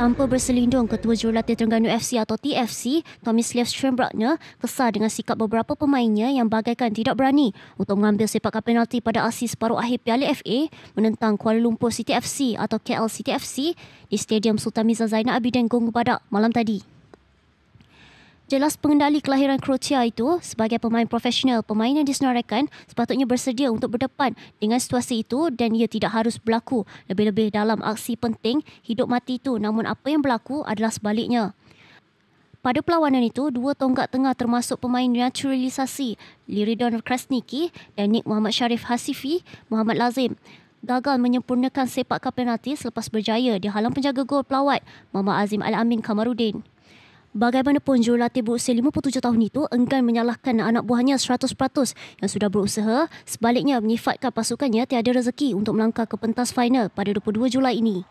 Tanpa berselindung, Ketua Jurulatih Terengganu FC atau TFC, Tommy Slev Schoenbrockner, kesal dengan sikap beberapa pemainnya yang bagaikan tidak berani untuk mengambil sepakan penalti pada asis separuh akhir Piala FA menentang Kuala Lumpur City FC atau KL City FC di Stadium Sultan Mizan Zainal Abidin Gong Badak malam tadi jelas pengendali kelahiran Croatia itu sebagai pemain profesional, pemain yang disenaraikan sepatutnya bersedia untuk berdepan dengan situasi itu dan ia tidak harus berlaku lebih-lebih dalam aksi penting hidup mati itu. Namun apa yang berlaku adalah sebaliknya. Pada perlawanan itu, dua tonggak tengah termasuk pemain naturalisasi Liridon Krasniki dan Nik Muhammad Sharif Hasifi Muhammad Lazim gagal menyempurnakan sepakan penalti selepas berjaya di halang penjaga gol pelawat Muhammad Azim Al-Amin Kamarudin. Bagaimanapun jurulatih berusia 57 tahun itu enggan menyalahkan anak buahnya 100% yang sudah berusaha sebaliknya menyifatkan pasukannya tiada rezeki untuk melangkah ke pentas final pada 22 Julai ini.